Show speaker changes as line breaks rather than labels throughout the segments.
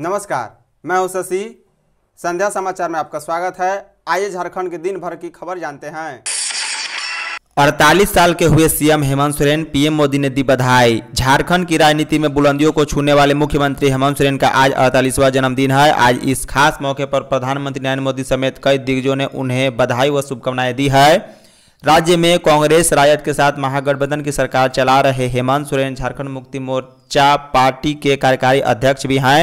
नमस्कार मैं हूं शशि संध्या समाचार में आपका स्वागत है आइए झारखंड के दिन भर की खबर जानते हैं 48 साल के हुए सीएम हेमंत सोरेन पीएम मोदी ने दी बधाई झारखंड की राजनीति में बुलंदियों को छूने वाले मुख्यमंत्री हेमंत सोरेन का आज 48वां जन्मदिन है आज इस खास मौके पर प्रधानमंत्री नरेंद्र मोदी समेत कई दिग्गजों ने उन्हें बधाई व शुभकामनाएं दी है राज्य में कांग्रेस रायत के साथ महागठबंधन की सरकार चला रहे हेमंत सोरेन झारखंड मुक्ति मोर्चा पार्टी के कार्यकारी अध्यक्ष भी हैं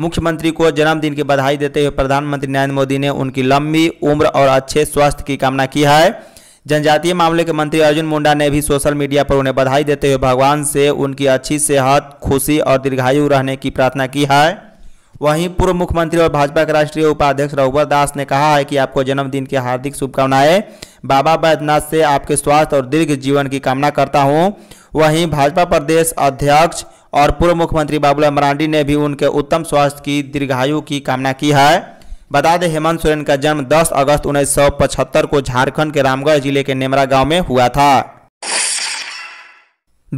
मुख्यमंत्री को जन्मदिन की बधाई देते हुए प्रधानमंत्री नरेंद्र मोदी ने उनकी लंबी उम्र और अच्छे स्वास्थ्य की कामना की है जनजातीय मामले के मंत्री अर्जुन मुंडा ने भी सोशल मीडिया पर उन्हें बधाई देते हुए भगवान से उनकी अच्छी सेहत खुशी और दीर्घायु रहने की प्रार्थना की है वहीं पूर्व मुख्यमंत्री और भाजपा के राष्ट्रीय उपाध्यक्ष रघुवर दास ने कहा है कि आपको जन्मदिन की हार्दिक शुभकामनाएं बाबा बैद्यनाथ से आपके स्वास्थ्य और दीर्घ जीवन की कामना करता हूँ वहीं भाजपा प्रदेश अध्यक्ष और पूर्व मुख्यमंत्री बाबूलाल मरांडी ने भी उनके उत्तम स्वास्थ्य की दीर्घायु की कामना की है बता दें हेमंत सोरेन का जन्म 10 अगस्त 1975 को झारखंड के रामगढ़ जिले के नेमरा गांव में हुआ था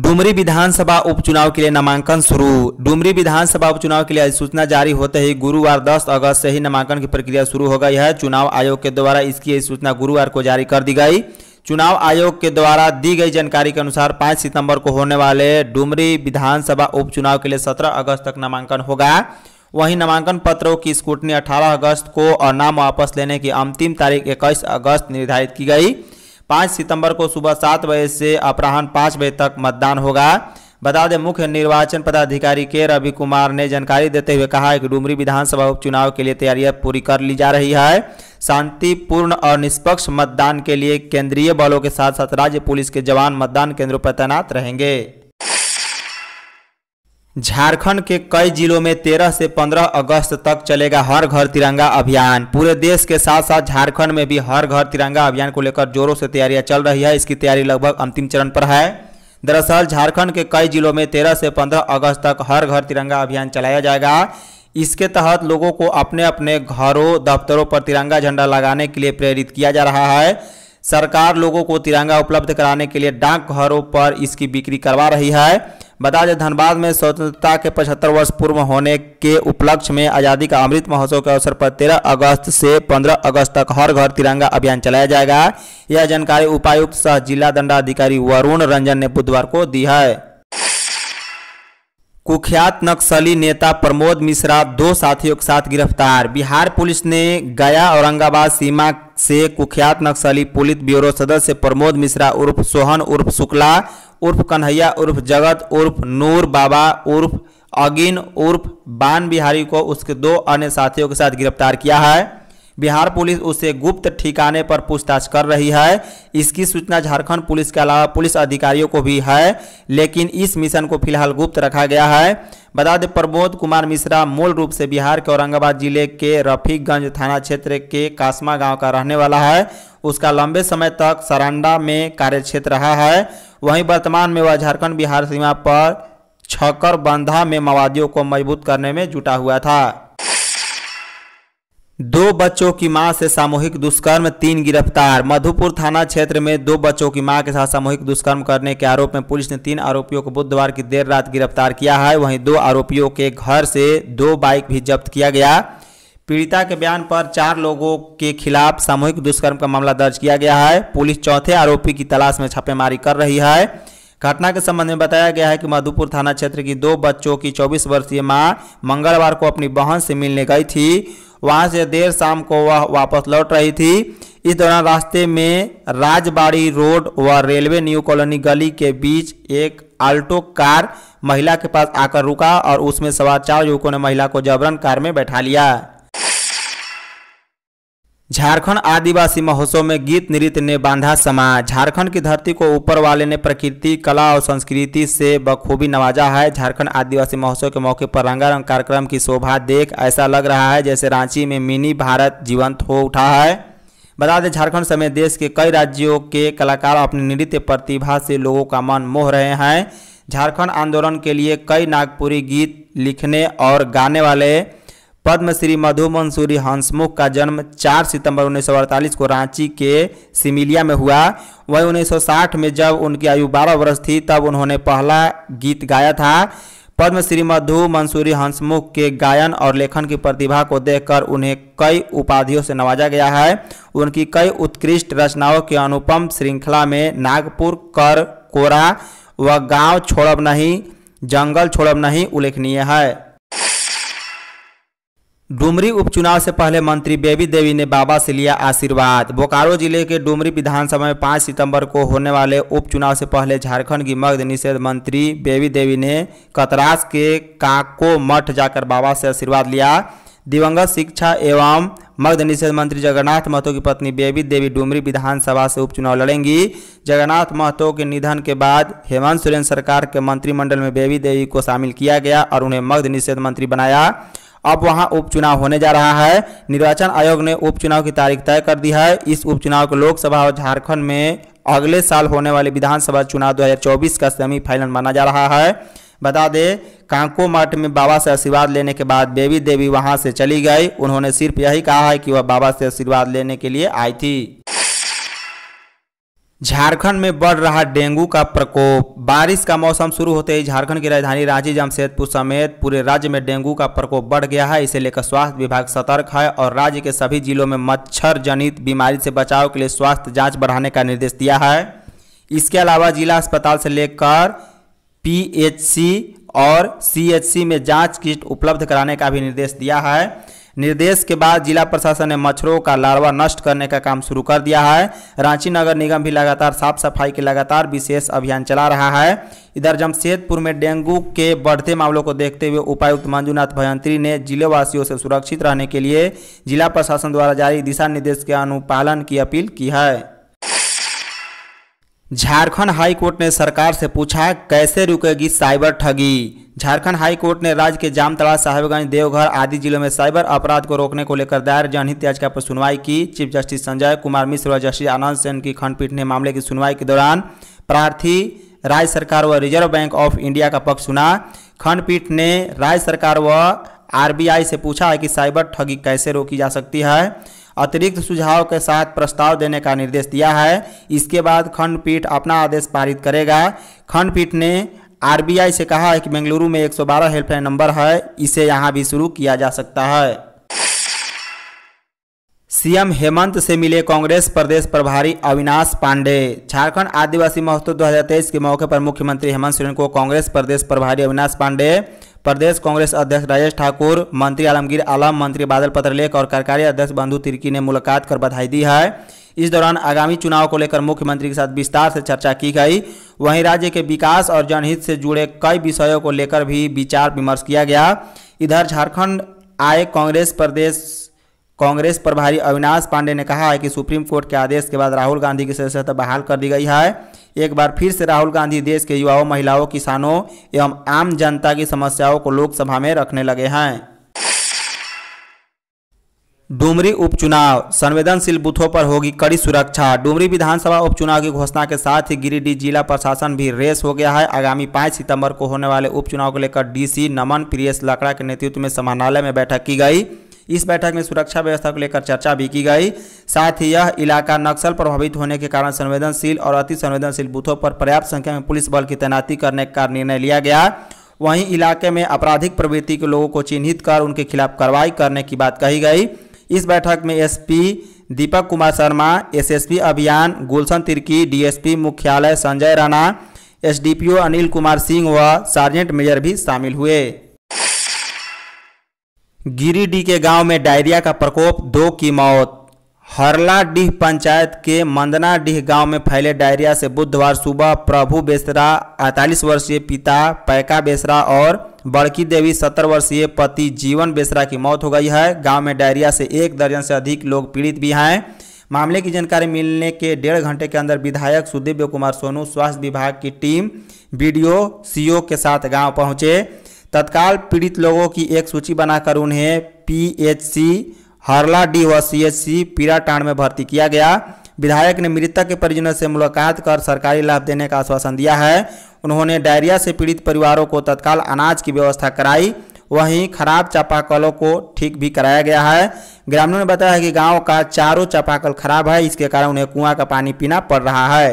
डुमरी विधानसभा उपचुनाव के लिए नामांकन शुरू डुमरी विधानसभा उपचुनाव के लिए अधिसूचना जारी होते ही गुरुवार 10 अगस्त से ही नामांकन की प्रक्रिया शुरू हो गई है चुनाव आयोग के द्वारा इसकी अधिसूचना गुरुवार को जारी कर दी गई चुनाव आयोग के द्वारा दी गई जानकारी के अनुसार 5 सितंबर को होने वाले डुमरी विधानसभा उपचुनाव के लिए सत्रह अगस्त तक नामांकन होगा वहीं नामांकन पत्रों की स्कूटनी अठारह अगस्त को और नाम वापस लेने की अंतिम तारीख इक्कीस अगस्त निर्धारित की गई पाँच सितंबर को सुबह सात बजे से अपराह्न पाँच बजे तक मतदान होगा बता दें मुख्य निर्वाचन पदाधिकारी के रवि कुमार ने जानकारी देते हुए कहा है कि डुमरी विधानसभा उपचुनाव के लिए तैयारियां पूरी कर ली जा रही है शांतिपूर्ण और निष्पक्ष मतदान के लिए केंद्रीय बलों के साथ साथ राज्य पुलिस के जवान मतदान केंद्रों पर तैनात रहेंगे झारखंड के कई जिलों में 13 से 15 अगस्त तक चलेगा हर घर तिरंगा अभियान पूरे देश के साथ साथ झारखंड में भी हर घर तिरंगा अभियान को लेकर जोरों से तैयारियां चल रही है इसकी तैयारी लगभग अंतिम चरण पर है दरअसल झारखंड के कई जिलों में 13 से 15 अगस्त तक हर घर तिरंगा अभियान चलाया जाएगा इसके तहत लोगों को अपने अपने घरों दफ्तरों पर तिरंगा झंडा लगाने के लिए प्रेरित किया जा रहा है सरकार लोगों को तिरंगा उपलब्ध कराने के लिए डाकघरों पर इसकी बिक्री करवा रही है बता दें धनबाद में स्वतंत्रता के पचहत्तर वर्ष पूर्व होने के उपलक्ष्य में आज़ादी का अमृत महोत्सव के अवसर पर 13 अगस्त से 15 अगस्त तक हर घर तिरंगा अभियान चलाया जाएगा यह जानकारी उपायुक्त सह जिला दंडाधिकारी वरुण रंजन ने बुधवार को दी है कुख्यात नक्सली नेता प्रमोद मिश्रा दो साथियों के साथ गिरफ्तार बिहार पुलिस ने गया औरंगाबाद सीमा से कुख्यात नक्सली पुलिस ब्यूरो सदस्य प्रमोद मिश्रा उर्फ सोहन उर्फ शुक्ला उर्फ कन्हैया उर्फ जगत उर्फ नूर बाबा उर्फ अगिन उर्फ बान बिहारी को उसके दो अन्य साथियों के साथ गिरफ्तार किया है बिहार पुलिस उसे गुप्त ठिकाने पर पूछताछ कर रही है इसकी सूचना झारखंड पुलिस के अलावा पुलिस अधिकारियों को भी है लेकिन इस मिशन को फिलहाल गुप्त रखा गया है बता दें प्रबोध कुमार मिश्रा मूल रूप से बिहार के औरंगाबाद जिले के रफीकगंज थाना क्षेत्र के कासमा गांव का रहने वाला है उसका लंबे समय तक सरांडा में कार्यक्षेत्र रहा है वहीं वर्तमान में वह झारखंड बिहार सीमा पर छकर बंधा में माओवादियों को मजबूत करने में जुटा हुआ था दो बच्चों की मां से सामूहिक दुष्कर्म तीन गिरफ्तार मधुपुर थाना क्षेत्र में दो बच्चों की मां के साथ सामूहिक दुष्कर्म करने के आरोप में पुलिस ने तीन आरोपियों को बुधवार की देर रात गिरफ्तार किया है वहीं दो आरोपियों के घर से दो बाइक भी जब्त किया गया पीड़िता के बयान पर चार लोगों के खिलाफ सामूहिक दुष्कर्म का मामला दर्ज किया गया है पुलिस चौथे आरोपी की तलाश में छापेमारी कर रही है घटना के संबंध में बताया गया है कि मधुपुर थाना क्षेत्र की दो बच्चों की 24 वर्षीय मां मंगलवार को अपनी बहन से मिलने गई थी वहां से देर शाम को वह वापस लौट रही थी इस दौरान रास्ते में राजबाड़ी रोड व रेलवे न्यू कॉलोनी गली के बीच एक आल्टो कार महिला के पास आकर रुका और उसमें सवार चार युवकों ने महिला को जबरन कार में बैठा लिया झारखंड आदिवासी महोत्सव में गीत नृत्य ने बांधा समा झारखंड की धरती को ऊपर वाले ने प्रकृति कला और संस्कृति से बखूबी नवाजा है झारखंड आदिवासी महोत्सव के मौके पर रंगारंग कार्यक्रम की शोभा देख ऐसा लग रहा है जैसे रांची में मिनी भारत जीवंत हो उठा है बता दें झारखंड समेत देश के कई राज्यों के कलाकार अपनी नृत्य प्रतिभा से लोगों का मन मोह रहे हैं झारखंड आंदोलन के लिए कई नागपुरी गीत लिखने और गाने वाले पद्मश्री मधु मंसूरी हंसमुख का जन्म 4 सितंबर उन्नीस को रांची के सिमिलिया में हुआ वहीं 1960 में जब उनकी आयु 12 वर्ष थी तब उन्होंने पहला गीत गाया था पद्मश्री मधु मंसूरी हंसमुख के गायन और लेखन की प्रतिभा को देखकर उन्हें कई उपाधियों से नवाजा गया है उनकी कई उत्कृष्ट रचनाओं की अनुपम श्रृंखला में नागपुर कर कोरा व गांव छोड़ब नहीं जंगल छोड़ब नहीं उल्लेखनीय है डुमरी उपचुनाव से पहले मंत्री बेबी देवी ने बाबा से लिया आशीर्वाद बोकारो जिले के डुमरी विधानसभा में 5 सितंबर को होने वाले उपचुनाव से पहले झारखंड की मग्ध निषेध मंत्री बेबी देवी ने कतरास के काको मठ जाकर बाबा से आशीर्वाद लिया दिवंगत शिक्षा एवं मग्ध निषेध मंत्री जगन्नाथ महतो की पत्नी बेबी देवी डुमरी विधानसभा से उपचुनाव लड़ेंगी जगन्नाथ महतो के निधन के बाद हेमंत सोरेन सरकार के मंत्रिमंडल में बेबी देवी को शामिल किया गया और उन्हें मग्ध निषेध मंत्री बनाया अब वहां उपचुनाव होने जा रहा है निर्वाचन आयोग ने उपचुनाव की तारीख तय कर दी है इस उपचुनाव को लोकसभा और झारखंड में अगले साल होने वाले विधानसभा चुनाव 2024 का सेमीफाइनल माना जा रहा है बता दें कांको मठ में बाबा से आशीर्वाद लेने के बाद बेबी देवी वहां से चली गई उन्होंने सिर्फ यही कहा है कि वह बाबा से आशीर्वाद लेने के लिए आई थी झारखंड में बढ़ रहा डेंगू का प्रकोप बारिश का मौसम शुरू होते ही झारखंड की राजधानी रांची जमशेदपुर समेत पूरे राज्य में डेंगू का प्रकोप बढ़ गया है इसे लेकर स्वास्थ्य विभाग सतर्क है और राज्य के सभी जिलों में मच्छर जनित बीमारी से बचाव के लिए स्वास्थ्य जांच बढ़ाने का निर्देश दिया है इसके अलावा जिला अस्पताल से लेकर पी और सी में जाँच किट उपलब्ध कराने का भी निर्देश दिया है निर्देश के बाद जिला प्रशासन ने मच्छरों का लार्वा नष्ट करने का काम शुरू कर दिया है रांची नगर निगम भी लगातार साफ सफाई के लगातार विशेष अभियान चला रहा है इधर जमशेदपुर में डेंगू के बढ़ते मामलों को देखते हुए उपायुक्त मंजूनाथ भयंत्री ने जिलेवासियों से सुरक्षित रहने के लिए जिला प्रशासन द्वारा जारी दिशा निर्देश के अनुपालन की अपील की है झारखंड हाई कोर्ट ने सरकार से पूछा कैसे रुकेगी साइबर ठगी झारखंड हाई कोर्ट ने राज्य के जामतड़ा साहेबगंज देवघर आदि जिलों में साइबर अपराध को रोकने को लेकर दायर जनहित याचिका पर सुनवाई की चीफ जस्टिस संजय कुमार मिश्र और जस्टिस आनंद सेन की खंडपीठ ने मामले की सुनवाई के दौरान प्रार्थी राज्य सरकार व रिजर्व बैंक ऑफ इंडिया का पक्ष सुना खंडपीठ ने राज्य सरकार व आर से पूछा है कि साइबर ठगी कैसे रोकी जा सकती है अतिरिक्त सुझाव के साथ प्रस्ताव देने का निर्देश दिया है इसके बाद खंडपीठ अपना आदेश पारित करेगा खंडपीठ ने आरबीआई से कहा है कि बेंगलुरु में 112 हेल्पलाइन नंबर है इसे यहाँ भी शुरू किया जा सकता है सीएम हेमंत से मिले कांग्रेस प्रदेश प्रभारी अविनाश पांडे झारखंड आदिवासी महोत्सव 2023 के मौके पर मुख्यमंत्री हेमंत सोरेन को कांग्रेस प्रदेश प्रभारी अविनाश पांडे प्रदेश कांग्रेस अध्यक्ष राजेश ठाकुर मंत्री आलमगीर आलम मंत्री बादल पत्रलेख और कार्यकारी अध्यक्ष बंधु तिर्की ने मुलाकात कर बधाई दी है इस दौरान आगामी चुनाव को लेकर मुख्यमंत्री के साथ विस्तार से चर्चा की गई वहीं राज्य के विकास और जनहित से जुड़े कई विषयों को लेकर भी विचार विमर्श किया गया इधर झारखंड आए कांग्रेस प्रदेश कांग्रेस प्रभारी अविनाश पांडे ने कहा है कि सुप्रीम कोर्ट के आदेश के बाद राहुल गांधी की सदस्यता बहाल कर दी गई है एक बार फिर से राहुल गांधी देश के युवाओं महिलाओं किसानों एवं आम जनता की समस्याओं को लोकसभा में रखने लगे हैं डुमरी उपचुनाव संवेदनशील बूथों पर होगी कड़ी सुरक्षा डुमरी विधानसभा उपचुनाव की घोषणा के साथ ही गिरिडीह जिला प्रशासन भी रेस हो गया है आगामी 5 सितंबर को होने वाले उपचुनाव को लेकर डीसी नमन प्रियस लकड़ा के नेतृत्व में समानालय में बैठक की गई इस बैठक में सुरक्षा व्यवस्था को लेकर चर्चा भी की गई साथ ही यह इलाका नक्सल प्रभावित होने के कारण संवेदनशील और अति संवेदनशील बूथों पर पर्याप्त संख्या में पुलिस बल की तैनाती करने का निर्णय लिया गया वहीं इलाके में आपराधिक प्रवृत्ति के लोगों को चिन्हित कर उनके खिलाफ कार्रवाई करने की बात कही गई इस बैठक में एसपी दीपक कुमार शर्मा एसएसपी अभियान गुलशन तिर्की डीएसपी मुख्यालय संजय राणा एसडीपीओ अनिल कुमार सिंह व सार्जेंट मेजर भी शामिल हुए गिरिडीह के गांव में डायरिया का प्रकोप दो की मौत हरलाडीह पंचायत के मंदनाडीह गांव में फैले डायरिया से बुधवार सुबह प्रभु बेसरा अड़तालीस वर्षीय पिता पैका बेसरा और बड़की देवी सत्तर वर्षीय पति जीवन बेसरा की मौत हो गई है गांव में डायरिया से एक दर्जन से अधिक लोग पीड़ित भी हैं मामले की जानकारी मिलने के डेढ़ घंटे के अंदर विधायक सुदीव्य कुमार सोनू स्वास्थ्य विभाग की टीम बी डी के साथ गाँव पहुँचे तत्काल पीड़ित लोगों की एक सूची बनाकर उन्हें पीएचसी हरला डी व सीएचसी पीराटांड में भर्ती किया गया विधायक ने मृतक के परिजनों से मुलाकात कर सरकारी लाभ देने का आश्वासन दिया है उन्होंने डायरिया से पीड़ित परिवारों को तत्काल अनाज की व्यवस्था कराई वहीं खराब चापाकलों को ठीक भी कराया गया है ग्रामीणों ने बताया कि गांव का चारों चापाकल खराब है इसके कारण उन्हें कुआं का पानी पीना पड़ रहा है